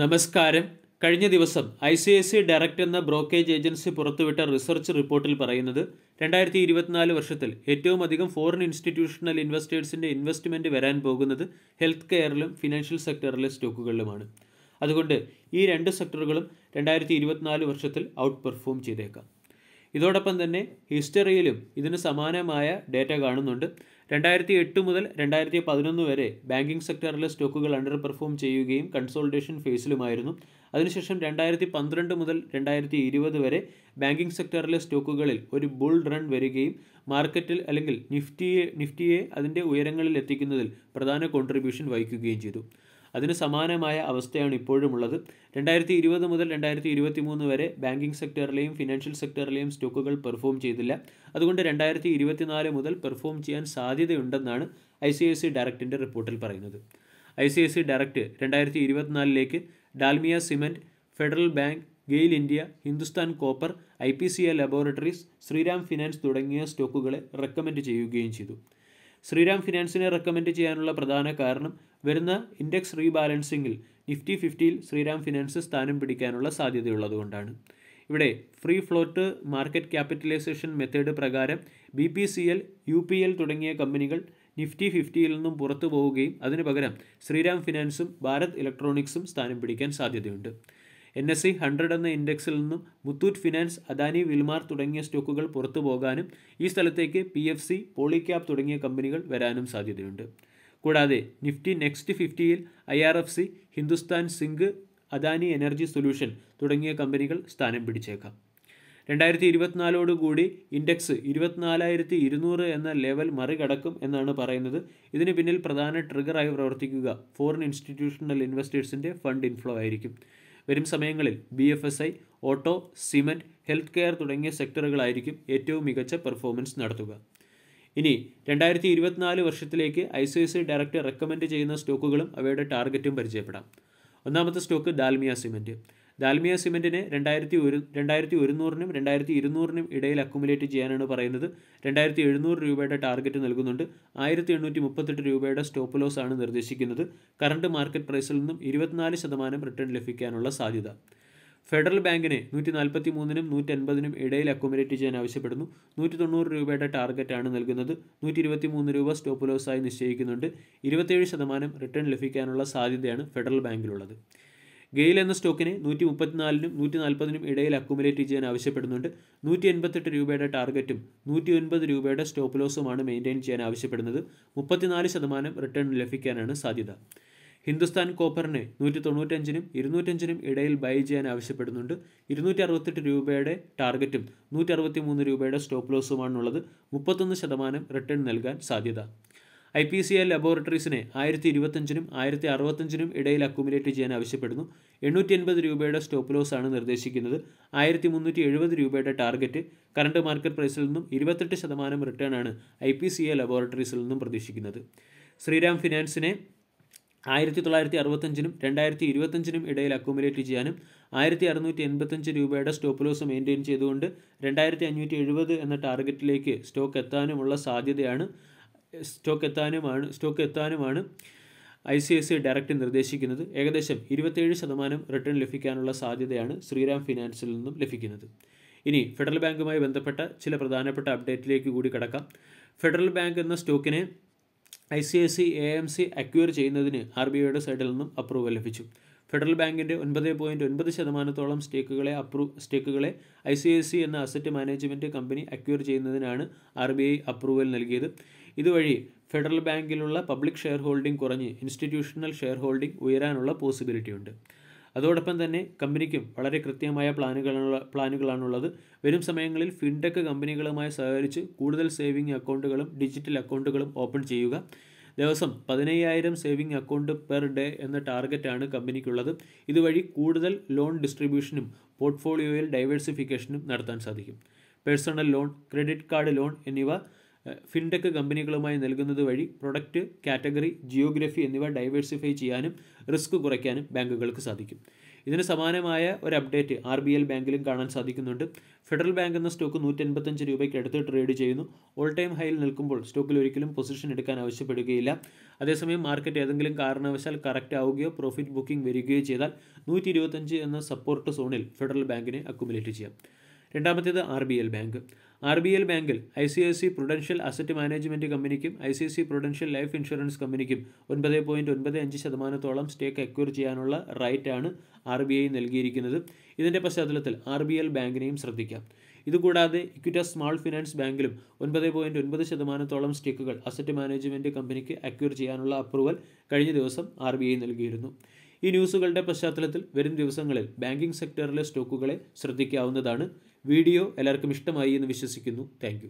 നമസ്കാരം കഴിഞ്ഞ ദിവസം I C I C direct എന്ന ബ്രോക്കേജ് ഏജൻസി പുറത്തുവിട്ട റിസർച്ച് റിപ്പോർട്ടിൽ പറയുന്നത് രണ്ടായിരത്തി ഇരുപത്തിനാല് വർഷത്തിൽ ഏറ്റവും അധികം ഫോറിൻ ഇൻസ്റ്റിറ്റ്യൂഷണൽ ഇൻവെസ്റ്റേഴ്സിൻ്റെ ഇൻവെസ്റ്റ്മെൻറ്റ് വരാൻ പോകുന്നത് ഹെൽത്ത് കെയറിലും ഫിനാൻഷ്യൽ സെക്ടറിലെ സ്റ്റോക്കുകളിലുമാണ് അതുകൊണ്ട് ഈ രണ്ട് സെക്ടറുകളും രണ്ടായിരത്തി ഇരുപത്തിനാല് വർഷത്തിൽ ഔട്ട് പെർഫോം ചെയ്തേക്കാം ഇതോടൊപ്പം തന്നെ ഹിസ്റ്ററിയിലും ഇതിന് സമാനമായ ഡേറ്റ കാണുന്നുണ്ട് രണ്ടായിരത്തി എട്ട് മുതൽ രണ്ടായിരത്തി പതിനൊന്ന് വരെ ബാങ്കിംഗ് സെക്ടറിലെ സ്റ്റോക്കുകൾ അണ്ടർ പെർഫോം ചെയ്യുകയും കൺസോൾട്ടേഷൻ ഫേസിലുമായിരുന്നു അതിനുശേഷം രണ്ടായിരത്തി പന്ത്രണ്ട് മുതൽ രണ്ടായിരത്തി ഇരുപത് വരെ ബാങ്കിംഗ് സെക്ടറിലെ സ്റ്റോക്കുകളിൽ ഒരു ബുൾ റൺ വരികയും മാർക്കറ്റിൽ അല്ലെങ്കിൽ നിഫ്റ്റിയെ നിഫ്റ്റിയെ അതിൻ്റെ ഉയരങ്ങളിൽ എത്തിക്കുന്നതിൽ പ്രധാന കോൺട്രിബ്യൂഷൻ വഹിക്കുകയും ചെയ്തു അതിന് സമാനമായ അവസ്ഥയാണ് ഇപ്പോഴുമുള്ളത് രണ്ടായിരത്തി ഇരുപത് മുതൽ രണ്ടായിരത്തി ഇരുപത്തി മൂന്ന് വരെ ബാങ്കിംഗ് സെക്ടറിലെയും ഫിനാൻഷ്യൽ സെക്ടറിലെയും സ്റ്റോക്കുകൾ പെർഫോം ചെയ്തില്ല അതുകൊണ്ട് രണ്ടായിരത്തി ഇരുപത്തിനാല് മുതൽ പെർഫോം ചെയ്യാൻ സാധ്യതയുണ്ടെന്നാണ് ഐ സി ഐ സി ഡയറക്ടിൻ്റെ റിപ്പോർട്ടിൽ പറയുന്നത് I C I C direct രണ്ടായിരത്തി ഇരുപത്തിനാലിലേക്ക് Dalmia cement federal bank GAIL India Hindustan copper I P C A laboratories Shriram finance തുടങ്ങിയ സ്റ്റോക്കുകളെ റെക്കമെൻഡ് ചെയ്യുകയും ചെയ്തു ശ്രീറാം ഫിനാൻസിനെ റെക്കമെൻഡ് ചെയ്യാനുള്ള പ്രധാന കാരണം വരുന്ന ഇൻഡെക്സ് റീബാലൻസിങ്ങിൽ നിഫ്റ്റി ഫിഫ്റ്റിയിൽ ശ്രീറാം ഫിനാൻസ് സ്ഥാനം പിടിക്കാനുള്ള സാധ്യതയുള്ളതുകൊണ്ടാണ് ഇവിടെ free float market capitalization method പ്രകാരം B P C L U P L തുടങ്ങിയ കമ്പനികൾ നിഫ്റ്റി ഫിഫ്റ്റിയിൽ നിന്നും പുറത്തു പോവുകയും അതിനു പകരം ശ്രീറാം ഫിനാൻസും ഭാരത് ഇലക്ട്രോണിക്സും സ്ഥാനം പിടിക്കാൻ സാധ്യതയുണ്ട് എൻ എസ് ഇ ഹൺഡ്രഡ് എന്ന ഇൻഡെക്സിൽ നിന്നും മുത്തൂറ്റ് ഫിനാൻസ് അദാനി വിൽമാർ തുടങ്ങിയ സ്റ്റോക്കുകൾ പുറത്തു പോകാനും ഈ സ്ഥലത്തേക്ക് പി എഫ് സി പോളിക്യാബ് തുടങ്ങിയ കമ്പനികൾ വരാനും സാധ്യതയുണ്ട് കൂടാതെ നിഫ്റ്റി നെക്സ്റ്റ് ഫിഫ്റ്റിയിൽ I R F C Hindustan zinc Adani energy solution തുടങ്ങിയ കമ്പനികൾ സ്ഥാനം പിടിച്ചേക്കാം രണ്ടായിരത്തി കൂടി ഇൻഡെക്സ് ഇരുപത്തിനാലായിരത്തി ഇരുന്നൂറ് എന്ന ലെവൽ മറികടക്കും എന്നാണ് പറയുന്നത് ഇതിന് പിന്നിൽ പ്രധാന ട്രിഗറായി പ്രവർത്തിക്കുക ഫോറിൻ ഇൻസ്റ്റിറ്റ്യൂഷണൽ ഇൻവെസ്റ്റേഴ്സിൻ്റെ ഫണ്ട് ഇൻഫ്ലോ ആയിരിക്കും വരും സമയങ്ങളിൽ B F S I auto cement health care തുടങ്ങിയ സെക്ടറുകളായിരിക്കും ഏറ്റവും മികച്ച പെർഫോമൻസ് നടത്തുക ഇനി രണ്ടായിരത്തി ഇരുപത്തിനാല് വർഷത്തിലേക്ക് I C S director recommend ചെയ്യുന്ന സ്റ്റോക്കുകളും അവയുടെ ടാർഗറ്റും പരിചയപ്പെടാം ഒന്നാമത്തെ സ്റ്റോക്ക് ഡാൽമിയ സിമെൻറ്റ് ഡാൽമിയ സിമെൻറ്റിനെ രണ്ടായിരത്തി ഒരു രണ്ടായിരത്തി ഒരുന്നൂറിനും രണ്ടായിരത്തി ഇരുന്നൂറിനും ഇടയിൽ അക്കുമുലേറ്റ് ചെയ്യാനാണ് പറയുന്നത് രണ്ടായിരത്തി എഴുന്നൂറ് രൂപയുടെ ടാർഗറ്റ് നൽകുന്നുണ്ട് ആയിരത്തി എണ്ണൂറ്റി മുപ്പത്തെട്ട് രൂപയുടെ സ്റ്റോപ്പ് ലോസ് ആണ് നിർദ്ദേശിക്കുന്നത് കറണ്ട് മാർക്കറ്റ് പ്രൈസിൽ നിന്നും ഇരുപത്തിനാല് ശതമാനം റിട്ടേൺ ലഭിക്കാനുള്ള സാധ്യത ഫെഡറൽ ബാങ്കിനെ നൂറ്റി നാൽപ്പത്തി മൂന്നിനും നൂറ്റി അൻപതിനും ഇടയിൽ അക്കോമഡേറ്റ് ചെയ്യാൻ ആവശ്യപ്പെടുന്നു നൂറ്റി തൊണ്ണൂറ് രൂപയുടെ ടാർഗറ്റാണ് നൽകുന്നത് നൂറ്റി ഇരുപത്തി മൂന്ന് രൂപ സ്റ്റോപ്പ് ലോസായി നിശ്ചയിക്കുന്നുണ്ട് ഇരുപത്തേഴ് ശതമാനം റിട്ടേൺ ലഭിക്കാനുള്ള സാധ്യതയാണ് ഫെഡറൽ ബാങ്കിലുള്ളത് ഗെയിൽ എന്ന സ്റ്റോക്കിനെ നൂറ്റി മുപ്പത്തിനാലിനും നൂറ്റി നാൽപ്പതിനും ഇടയിൽ അക്കുമുലേറ്റ് ചെയ്യാൻ ആവശ്യപ്പെടുന്നുണ്ട് നൂറ്റി എൺപത്തെട്ട് രൂപയുടെ ടാർഗറ്റും നൂറ്റി ഒൻപത് രൂപയുടെ സ്റ്റോപ്പ് ലോസുമാണ് മെയിൻറ്റെയിൻ ചെയ്യാൻ ആവശ്യപ്പെടുന്നത് മുപ്പത്തിനാല് ശതമാനം റിട്ടേൺ ലഭിക്കാനാണ് സാധ്യത ഹിന്ദുസ്ഥാൻ കോപ്പറിനെ നൂറ്റി തൊണ്ണൂറ്റഞ്ചിനും ഇരുന്നൂറ്റഞ്ചിനും ഇടയിൽ ബൈ ചെയ്യാൻ ആവശ്യപ്പെടുന്നുണ്ട് ഇരുന്നൂറ്റി അറുപത്തെട്ട് രൂപയുടെ ടാർഗറ്റും നൂറ്റി അറുപത്തി മൂന്ന് രൂപയുടെ സ്റ്റോപ്പ് ലോസുമാണുള്ളത് മുപ്പത്തൊന്ന് ശതമാനം റിട്ടേൺ നൽകാൻ സാധ്യത ഐ പി സി എൽ ലബോറട്ടറീസിനെ ആയിരത്തി ഇരുപത്തഞ്ചിനും ആയിരത്തി അറുപത്തഞ്ചിനും ഇടയിൽ അക്കുമുലേറ്റ് ചെയ്യാൻ ആവശ്യപ്പെടുന്നു എണ്ണൂറ്റി എൺപത് രൂപയുടെ സ്റ്റോപ്പ് ലോസ് ആണ് നിർദ്ദേശിക്കുന്നത് ആയിരത്തി മുന്നൂറ്റി എഴുപത് രൂപയുടെ ടാർഗറ്റ് കറണ്ട് മാർക്കറ്റ് പ്രൈസിൽ നിന്നും ഇരുപത്തെട്ട് ശതമാനം റിട്ടേൺ ആണ് ഐ പി സി എ ലബോറട്ടറീസിൽ നിന്നും പ്രതീക്ഷിക്കുന്നത് ശ്രീരാം ഫിനാൻസിനെ ആയിരത്തി തൊള്ളായിരത്തി അറുപത്തഞ്ചിനും രണ്ടായിരത്തി ഇരുപത്തഞ്ചിനും ഇടയിൽ അക്കുമുലേറ്റ് ചെയ്യാനും ആയിരത്തി അറുന്നൂറ്റി എൺപത്തഞ്ച് രൂപയുടെ സ്റ്റോപ്പ് ലോസ് മെയിൻറ്റെയിൻ ചെയ്തുകൊണ്ട് രണ്ടായിരത്തി അഞ്ഞൂറ്റി എഴുപത് എന്ന ടാർഗറ്റിലേക്ക് സ്റ്റോക്ക് എത്താനുമുള്ള സാധ്യതയാണ് സ്റ്റോക്ക് എത്താനുമാണ് സ്റ്റോക്ക് എത്താനുമാണ് I C S C direct നിർദ്ദേശിക്കുന്നത് ഏകദേശം ഇരുപത്തേഴ് ശതമാനം റിട്ടേൺ ലഭിക്കാനുള്ള സാധ്യതയാണ് ശ്രീറാം ഫിനാൻസിൽ നിന്നും ലഭിക്കുന്നത് ഇനി ഫെഡറൽ ബാങ്കുമായി ബന്ധപ്പെട്ട ചില പ്രധാനപ്പെട്ട അപ്ഡേറ്റിലേക്ക് കൂടി കടക്കാം ഫെഡറൽ ബാങ്ക് എന്ന സ്റ്റോക്കിനെ I C S C A M C acquire ചെയ്യുന്നതിന് ആർ ബി ഐയുടെ സൈഡിൽ നിന്നും അപ്രൂവൽ ലഭിച്ചു ഫെഡറൽ ബാങ്കിൻ്റെ ഒൻപത് പോയിൻറ്റ് ഒൻപത് ശതമാനത്തോളം സ്റ്റേക്കുകളെ അപ്രൂ സ്റ്റേക്കുകളെ ഐ സി എസ് സി എന്ന അസറ്റ് മാനേജ്മെൻറ്റ് കമ്പനി അക്വയർ ചെയ്യുന്നതിനാണ് ആർ ബി ഐ അപ്രൂവൽ നൽകിയത് ഇതുവഴി ഫെഡറൽ ബാങ്കിലുള്ള പബ്ലിക് ഷെയർ ഹോൾഡിംഗ് കുറഞ്ഞ് ഇൻസ്റ്റിറ്റ്യൂഷണൽ ഷെയർ ഹോൾഡിംഗ് ഉയരാനുള്ള പോസിബിലിറ്റി ഉണ്ട് അതോടൊപ്പം തന്നെ കമ്പനിക്കും വളരെ കൃത്യമായ പ്ലാനുകളാണ് പ്ലാനുകളാണുള്ളത് വരും സമയങ്ങളിൽ ഫിൻടെക് കമ്പനികളുമായി സഹകരിച്ച് കൂടുതൽ സേവിംഗ് അക്കൗണ്ടുകളും ഡിജിറ്റൽ അക്കൗണ്ടുകളും ഓപ്പൺ ചെയ്യുക ദിവസം പതിനയ്യായിരം സേവിംഗ് അക്കൗണ്ട് പെർ ഡേ എന്ന ടാർഗറ്റാണ് കമ്പനിക്കുള്ളത് ഇതുവഴി കൂടുതൽ ലോൺ ഡിസ്ട്രിബ്യൂഷനും പോർട്ട്ഫോളിയോയിൽ ഡൈവേഴ്സിഫിക്കേഷനും നടത്താൻ സാധിക്കും personal loan credit card loan എന്നിവ ഫിൻടെക് കമ്പനികളുമായി നൽകുന്നത് വഴി പ്രൊഡക്റ്റ് കാറ്റഗറി ജിയോഗ്രഫി എന്നിവ ഡൈവേഴ്സിഫൈ ചെയ്യാനും റിസ്ക് കുറയ്ക്കാനും ബാങ്കുകൾക്ക് സാധിക്കും ഇതിന് സമാനമായ ഒരു അപ്ഡേറ്റ് ആർ ബി എൽ ബാങ്കിലും കാണാൻ സാധിക്കുന്നുണ്ട് ഫെഡറൽ ബാങ്ക് എന്ന സ്റ്റോക്ക് നൂറ്റൻപത്തഞ്ച് രൂപയ്ക്ക് അടുത്ത് ട്രേഡ് ചെയ്യുന്നു ഓൾ ടൈം ഹൈയിൽ നിൽക്കുമ്പോൾ സ്റ്റോക്കിൽ ഒരിക്കലും പൊസിഷൻ എടുക്കാൻ ആവശ്യപ്പെടുകയില്ല അതേസമയം മാർക്കറ്റ് ഏതെങ്കിലും കാരണവശാൽ കറക്റ്റ് ആവുകയോ പ്രോഫിറ്റ് ബുക്കിംഗ് വരികയോ ചെയ്താൽ നൂറ്റി എന്ന സപ്പോർട്ട് സോണിൽ ഫെഡറൽ ബാങ്കിനെ അക്കുമുലേറ്റ് ചെയ്യാം രണ്ടാമത്തേത് R B L bank R B L ബാങ്കിൽ I C I C prudential asset management കമ്പനിക്കും I C C prudential life insurance കമ്പനിക്കും ഒൻപത് പോയിൻറ്റ് ഒൻപത് അഞ്ച് ശതമാനത്തോളം സ്റ്റേക്ക് അക്വയർ ചെയ്യാനുള്ള റൈറ്റാണ് ആർ ബി ഐ നൽകിയിരിക്കുന്നത് ഇതിൻ്റെ പശ്ചാത്തലത്തിൽ ആർ ബി എൽ ബാങ്കിനെയും ശ്രദ്ധിക്കാം ഇതുകൂടാതെ ഇക്വിറ്റ സ്മാൾ ഫിനാൻസ് ബാങ്കിലും ഒൻപത് പോയിൻറ്റ് ഒൻപത് ശതമാനത്തോളം സ്റ്റേക്കുകൾ അസറ്റ് മാനേജ്മെൻറ്റ് കമ്പനിക്ക് അക്വയർ ചെയ്യാനുള്ള അപ്രൂവൽ കഴിഞ്ഞ ദിവസം ആർ ബി ഐ നൽകിയിരുന്നു ഈ ന്യൂസുകളുടെ പശ്ചാത്തലത്തിൽ വരും ദിവസങ്ങളിൽ ബാങ്കിംഗ് സെക്ടറിലെ സ്റ്റോക്കുകളെ ശ്രദ്ധിക്കാവുന്നതാണ് വീഡിയോ എല്ലാവർക്കും ഇഷ്ടമായി എന്ന് വിശ്വസിക്കുന്നു താങ്ക്